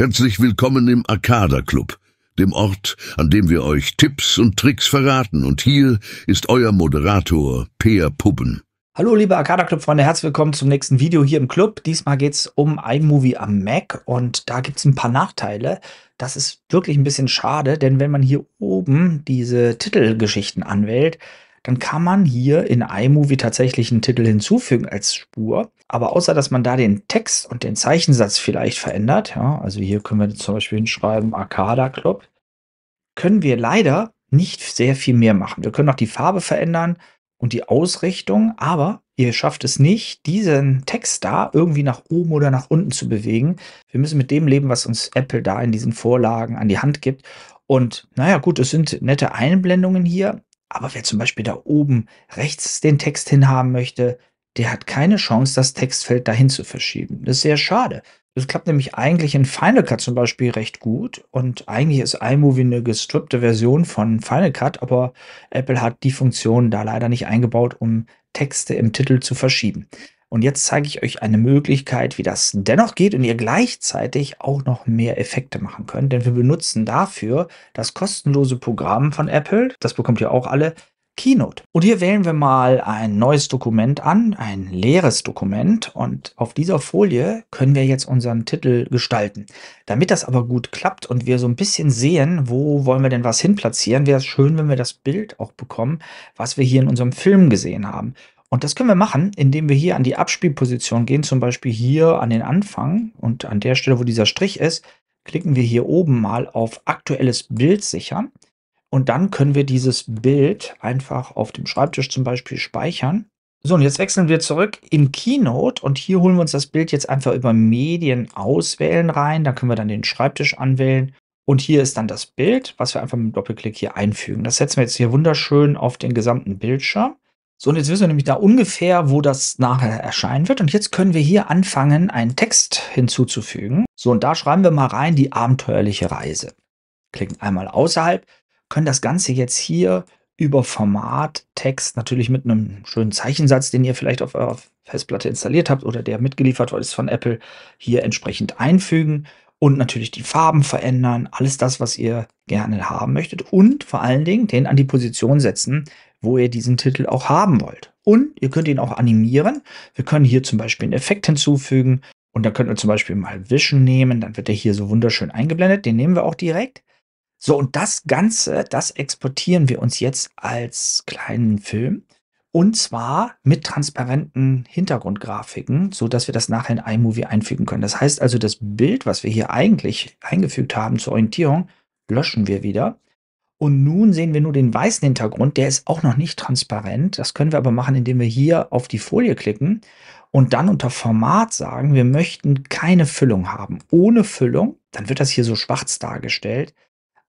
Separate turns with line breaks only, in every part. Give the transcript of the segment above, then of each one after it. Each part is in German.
Herzlich willkommen im Arcada Club, dem Ort, an dem wir euch Tipps und Tricks verraten. Und hier ist euer Moderator Peer Puppen. Hallo liebe Arcada Club Freunde, herzlich willkommen zum nächsten Video hier im Club. Diesmal geht es um iMovie am Mac und da gibt es ein paar Nachteile. Das ist wirklich ein bisschen schade, denn wenn man hier oben diese Titelgeschichten anwählt, dann kann man hier in iMovie tatsächlich einen Titel hinzufügen als Spur. Aber außer, dass man da den Text und den Zeichensatz vielleicht verändert, ja, also hier können wir zum Beispiel hinschreiben Arcada Club, können wir leider nicht sehr viel mehr machen. Wir können auch die Farbe verändern und die Ausrichtung, aber ihr schafft es nicht, diesen Text da irgendwie nach oben oder nach unten zu bewegen. Wir müssen mit dem leben, was uns Apple da in diesen Vorlagen an die Hand gibt. Und naja, gut, es sind nette Einblendungen hier, aber wer zum Beispiel da oben rechts den Text hinhaben möchte, der hat keine Chance, das Textfeld dahin zu verschieben. Das ist sehr schade. Das klappt nämlich eigentlich in Final Cut zum Beispiel recht gut. Und eigentlich ist iMovie eine gestrippte Version von Final Cut, aber Apple hat die Funktion da leider nicht eingebaut, um Texte im Titel zu verschieben. Und jetzt zeige ich euch eine Möglichkeit, wie das dennoch geht und ihr gleichzeitig auch noch mehr Effekte machen könnt. Denn wir benutzen dafür das kostenlose Programm von Apple. Das bekommt ihr auch alle. Keynote. Und hier wählen wir mal ein neues Dokument an, ein leeres Dokument. Und auf dieser Folie können wir jetzt unseren Titel gestalten. Damit das aber gut klappt und wir so ein bisschen sehen, wo wollen wir denn was hinplatzieren, wäre es schön, wenn wir das Bild auch bekommen, was wir hier in unserem Film gesehen haben. Und das können wir machen, indem wir hier an die Abspielposition gehen, zum Beispiel hier an den Anfang und an der Stelle, wo dieser Strich ist, klicken wir hier oben mal auf aktuelles Bild sichern. Und dann können wir dieses Bild einfach auf dem Schreibtisch zum Beispiel speichern. So, und jetzt wechseln wir zurück in Keynote und hier holen wir uns das Bild jetzt einfach über Medien auswählen rein. Da können wir dann den Schreibtisch anwählen und hier ist dann das Bild, was wir einfach mit dem Doppelklick hier einfügen. Das setzen wir jetzt hier wunderschön auf den gesamten Bildschirm. So, und jetzt wissen wir nämlich da ungefähr, wo das nachher erscheinen wird. Und jetzt können wir hier anfangen, einen Text hinzuzufügen. So, und da schreiben wir mal rein die abenteuerliche Reise. Klicken einmal außerhalb, können das Ganze jetzt hier über Format, Text, natürlich mit einem schönen Zeichensatz, den ihr vielleicht auf eurer Festplatte installiert habt oder der mitgeliefert worden ist von Apple, hier entsprechend einfügen und natürlich die Farben verändern, alles das, was ihr gerne haben möchtet und vor allen Dingen den an die Position setzen, wo ihr diesen Titel auch haben wollt. Und ihr könnt ihn auch animieren. Wir können hier zum Beispiel einen Effekt hinzufügen. Und dann könnt ihr zum Beispiel mal Vision nehmen. Dann wird er hier so wunderschön eingeblendet. Den nehmen wir auch direkt. So, und das Ganze, das exportieren wir uns jetzt als kleinen Film. Und zwar mit transparenten Hintergrundgrafiken, sodass wir das nachher in iMovie einfügen können. Das heißt also, das Bild, was wir hier eigentlich eingefügt haben zur Orientierung, löschen wir wieder und nun sehen wir nur den weißen Hintergrund, der ist auch noch nicht transparent. Das können wir aber machen, indem wir hier auf die Folie klicken und dann unter Format sagen, wir möchten keine Füllung haben. Ohne Füllung, dann wird das hier so schwarz dargestellt.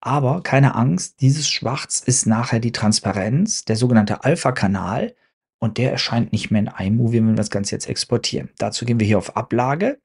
Aber keine Angst, dieses Schwarz ist nachher die Transparenz, der sogenannte Alpha-Kanal. Und der erscheint nicht mehr in iMovie, wenn wir das Ganze jetzt exportieren. Dazu gehen wir hier auf Ablage,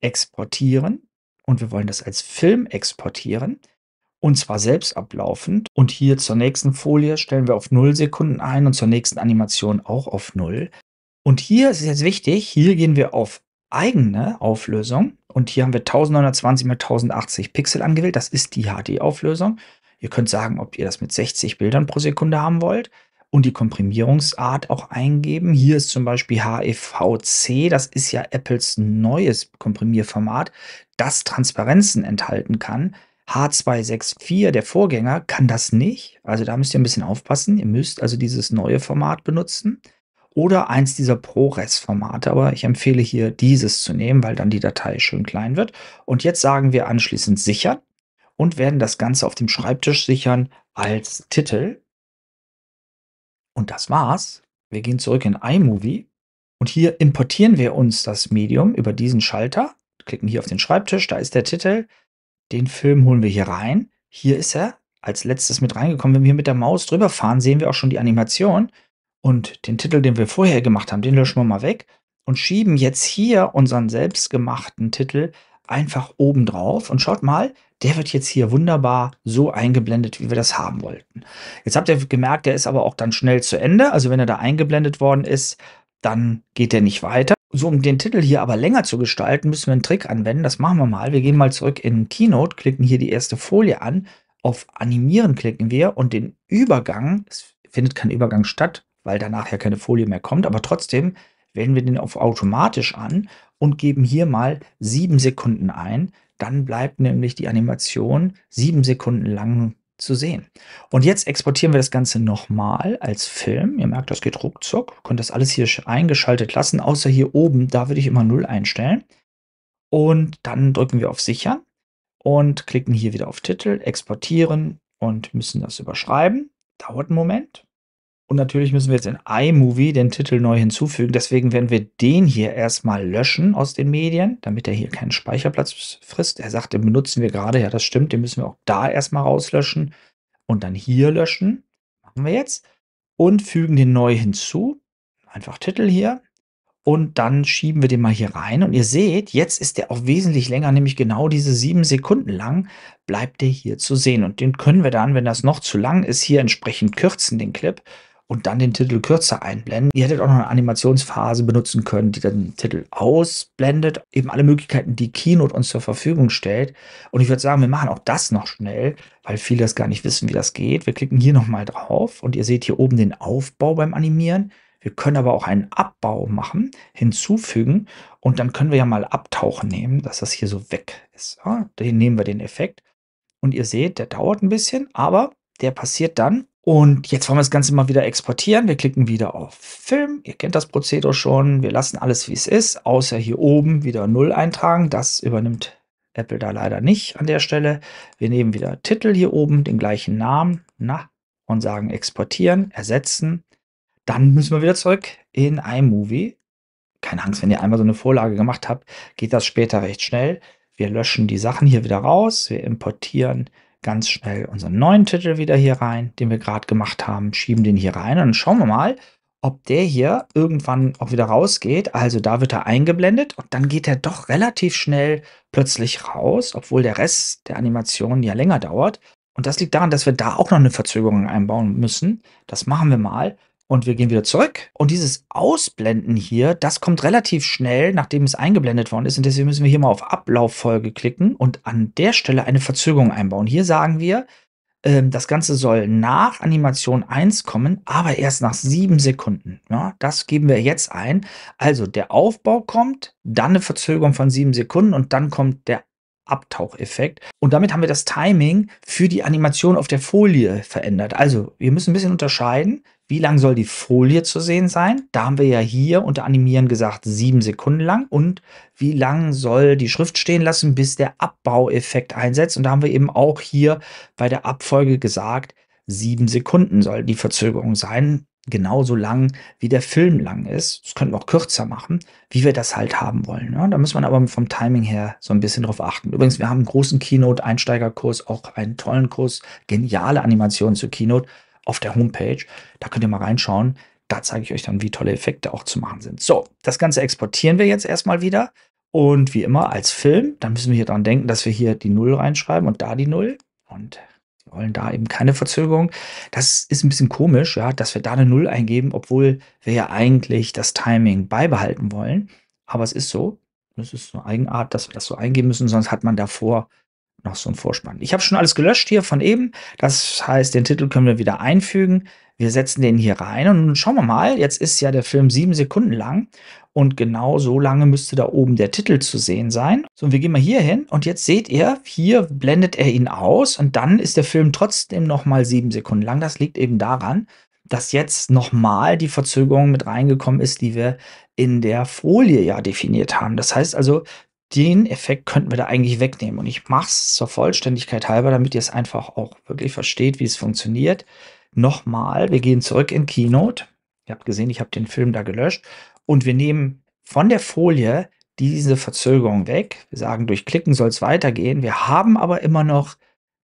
exportieren und wir wollen das als Film exportieren und zwar selbst ablaufend. Und hier zur nächsten Folie stellen wir auf 0 Sekunden ein und zur nächsten Animation auch auf 0. Und hier ist jetzt wichtig, hier gehen wir auf eigene Auflösung und hier haben wir 1920 x 1080 Pixel angewählt. Das ist die HD-Auflösung. Ihr könnt sagen, ob ihr das mit 60 Bildern pro Sekunde haben wollt und die Komprimierungsart auch eingeben. Hier ist zum Beispiel HEVC, das ist ja Apples neues Komprimierformat, das Transparenzen enthalten kann. H264, der Vorgänger, kann das nicht. Also da müsst ihr ein bisschen aufpassen. Ihr müsst also dieses neue Format benutzen oder eins dieser ProRes-Formate. Aber ich empfehle hier dieses zu nehmen, weil dann die Datei schön klein wird. Und jetzt sagen wir anschließend sichern und werden das Ganze auf dem Schreibtisch sichern als Titel. Und das war's. Wir gehen zurück in iMovie und hier importieren wir uns das Medium über diesen Schalter. Klicken hier auf den Schreibtisch, da ist der Titel. Den Film holen wir hier rein. Hier ist er als letztes mit reingekommen. Wenn wir mit der Maus drüber fahren, sehen wir auch schon die Animation. Und den Titel, den wir vorher gemacht haben, den löschen wir mal weg und schieben jetzt hier unseren selbstgemachten Titel einfach oben drauf. Und schaut mal, der wird jetzt hier wunderbar so eingeblendet, wie wir das haben wollten. Jetzt habt ihr gemerkt, der ist aber auch dann schnell zu Ende. Also wenn er da eingeblendet worden ist, dann geht er nicht weiter so um den Titel hier aber länger zu gestalten, müssen wir einen Trick anwenden. Das machen wir mal. Wir gehen mal zurück in Keynote, klicken hier die erste Folie an. Auf Animieren klicken wir und den Übergang, es findet kein Übergang statt, weil danach ja keine Folie mehr kommt, aber trotzdem wählen wir den auf automatisch an und geben hier mal sieben Sekunden ein. Dann bleibt nämlich die Animation sieben Sekunden lang zu sehen. Und jetzt exportieren wir das Ganze nochmal als Film. Ihr merkt, das geht ruckzuck. Könnt das alles hier eingeschaltet lassen, außer hier oben. Da würde ich immer 0 einstellen. Und dann drücken wir auf Sichern und klicken hier wieder auf Titel, exportieren und müssen das überschreiben. Dauert einen Moment. Und natürlich müssen wir jetzt in iMovie den Titel neu hinzufügen. Deswegen werden wir den hier erstmal löschen aus den Medien, damit er hier keinen Speicherplatz frisst. Er sagt, den benutzen wir gerade. Ja, das stimmt. Den müssen wir auch da erstmal rauslöschen und dann hier löschen. Machen wir jetzt. Und fügen den neu hinzu. Einfach Titel hier. Und dann schieben wir den mal hier rein. Und ihr seht, jetzt ist der auch wesentlich länger, nämlich genau diese sieben Sekunden lang bleibt der hier zu sehen. Und den können wir dann, wenn das noch zu lang ist, hier entsprechend kürzen, den Clip und dann den Titel kürzer einblenden. Ihr hättet auch noch eine Animationsphase benutzen können, die den Titel ausblendet. Eben alle Möglichkeiten, die Keynote uns zur Verfügung stellt. Und ich würde sagen, wir machen auch das noch schnell, weil viele das gar nicht wissen, wie das geht. Wir klicken hier nochmal drauf und ihr seht hier oben den Aufbau beim Animieren. Wir können aber auch einen Abbau machen, hinzufügen und dann können wir ja mal Abtauchen nehmen, dass das hier so weg ist. Ja, den nehmen wir den Effekt und ihr seht, der dauert ein bisschen, aber der passiert dann, und jetzt wollen wir das Ganze mal wieder exportieren. Wir klicken wieder auf Film. Ihr kennt das Prozedere schon. Wir lassen alles, wie es ist, außer hier oben wieder 0 eintragen. Das übernimmt Apple da leider nicht an der Stelle. Wir nehmen wieder Titel hier oben, den gleichen Namen, na, und sagen exportieren, ersetzen. Dann müssen wir wieder zurück in iMovie. Keine Angst, wenn ihr einmal so eine Vorlage gemacht habt, geht das später recht schnell. Wir löschen die Sachen hier wieder raus. Wir importieren ganz schnell unseren neuen Titel wieder hier rein, den wir gerade gemacht haben, schieben den hier rein und schauen wir mal, ob der hier irgendwann auch wieder rausgeht. Also da wird er eingeblendet und dann geht er doch relativ schnell plötzlich raus, obwohl der Rest der Animation ja länger dauert. Und das liegt daran, dass wir da auch noch eine Verzögerung einbauen müssen. Das machen wir mal und wir gehen wieder zurück. Und dieses Ausblenden hier, das kommt relativ schnell, nachdem es eingeblendet worden ist. Und deswegen müssen wir hier mal auf Ablauffolge klicken und an der Stelle eine Verzögerung einbauen. Hier sagen wir, ähm, das Ganze soll nach Animation 1 kommen, aber erst nach 7 Sekunden. Ja, das geben wir jetzt ein. Also der Aufbau kommt, dann eine Verzögerung von 7 Sekunden und dann kommt der Abtaucheffekt. Und damit haben wir das Timing für die Animation auf der Folie verändert. Also wir müssen ein bisschen unterscheiden, wie lang soll die Folie zu sehen sein. Da haben wir ja hier unter Animieren gesagt, sieben Sekunden lang. Und wie lang soll die Schrift stehen lassen, bis der Abbaueffekt einsetzt. Und da haben wir eben auch hier bei der Abfolge gesagt, sieben Sekunden soll die Verzögerung sein genauso lang, wie der Film lang ist. Das könnten wir auch kürzer machen, wie wir das halt haben wollen. Ja, ne? da muss man aber vom Timing her so ein bisschen drauf achten. Übrigens, wir haben einen großen Keynote-Einsteigerkurs, auch einen tollen Kurs, geniale Animationen zu Keynote auf der Homepage. Da könnt ihr mal reinschauen. Da zeige ich euch dann, wie tolle Effekte auch zu machen sind. So, das Ganze exportieren wir jetzt erstmal wieder. Und wie immer als Film, dann müssen wir hier dran denken, dass wir hier die Null reinschreiben und da die Null. Und die wollen da eben keine Verzögerung. Das ist ein bisschen komisch, ja, dass wir da eine Null eingeben, obwohl wir ja eigentlich das Timing beibehalten wollen. Aber es ist so. Es ist eine Eigenart, dass wir das so eingeben müssen, sonst hat man davor noch so ein Vorspann. Ich habe schon alles gelöscht hier von eben. Das heißt, den Titel können wir wieder einfügen. Wir setzen den hier rein und nun schauen wir mal. Jetzt ist ja der Film sieben Sekunden lang und genau so lange müsste da oben der Titel zu sehen sein. So, und wir gehen mal hier hin und jetzt seht ihr, hier blendet er ihn aus und dann ist der Film trotzdem nochmal sieben Sekunden lang. Das liegt eben daran, dass jetzt nochmal die Verzögerung mit reingekommen ist, die wir in der Folie ja definiert haben. Das heißt also, den Effekt könnten wir da eigentlich wegnehmen. Und ich mache es zur Vollständigkeit halber, damit ihr es einfach auch wirklich versteht, wie es funktioniert. Nochmal, wir gehen zurück in Keynote. Ihr habt gesehen, ich habe den Film da gelöscht. Und wir nehmen von der Folie diese Verzögerung weg. Wir sagen, durch Klicken soll es weitergehen. Wir haben aber immer noch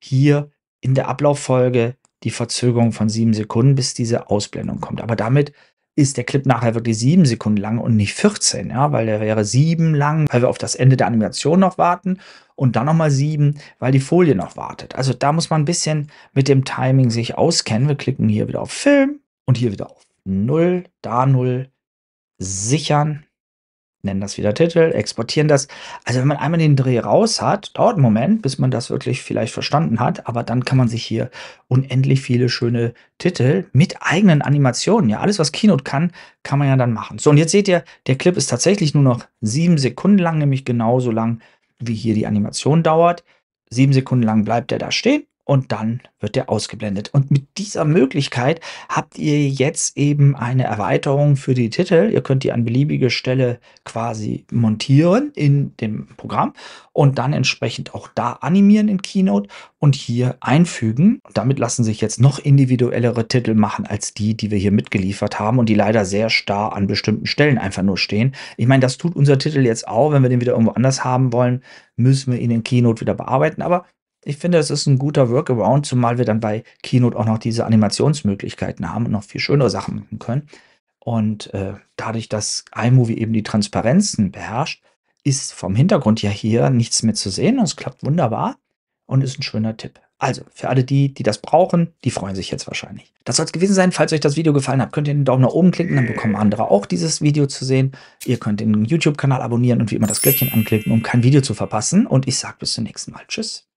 hier in der Ablauffolge die Verzögerung von sieben Sekunden, bis diese Ausblendung kommt. Aber damit ist der Clip nachher wirklich sieben Sekunden lang und nicht 14, ja, weil der wäre sieben lang, weil wir auf das Ende der Animation noch warten und dann nochmal sieben, weil die Folie noch wartet. Also da muss man ein bisschen mit dem Timing sich auskennen. Wir klicken hier wieder auf Film und hier wieder auf Null, da Null, sichern nennen das wieder Titel, exportieren das. Also wenn man einmal den Dreh raus hat, dauert einen Moment, bis man das wirklich vielleicht verstanden hat, aber dann kann man sich hier unendlich viele schöne Titel mit eigenen Animationen, ja, alles was Keynote kann, kann man ja dann machen. So, und jetzt seht ihr, der Clip ist tatsächlich nur noch sieben Sekunden lang, nämlich genauso lang, wie hier die Animation dauert. Sieben Sekunden lang bleibt er da stehen und dann wird der ausgeblendet. Und mit dieser Möglichkeit habt ihr jetzt eben eine Erweiterung für die Titel. Ihr könnt die an beliebige Stelle quasi montieren in dem Programm und dann entsprechend auch da animieren in Keynote und hier einfügen. Und damit lassen sich jetzt noch individuellere Titel machen als die, die wir hier mitgeliefert haben und die leider sehr starr an bestimmten Stellen einfach nur stehen. Ich meine, das tut unser Titel jetzt auch. Wenn wir den wieder irgendwo anders haben wollen, müssen wir ihn in Keynote wieder bearbeiten. Aber ich finde, es ist ein guter Workaround, zumal wir dann bei Keynote auch noch diese Animationsmöglichkeiten haben und noch viel schönere Sachen machen können. Und äh, dadurch, dass iMovie eben die Transparenzen beherrscht, ist vom Hintergrund ja hier nichts mehr zu sehen und es klappt wunderbar und ist ein schöner Tipp. Also, für alle die, die das brauchen, die freuen sich jetzt wahrscheinlich. Das soll es gewesen sein. Falls euch das Video gefallen hat, könnt ihr den Daumen nach oben klicken, dann bekommen andere auch dieses Video zu sehen. Ihr könnt den YouTube-Kanal abonnieren und wie immer das Glöckchen anklicken, um kein Video zu verpassen. Und ich sage bis zum nächsten Mal. Tschüss.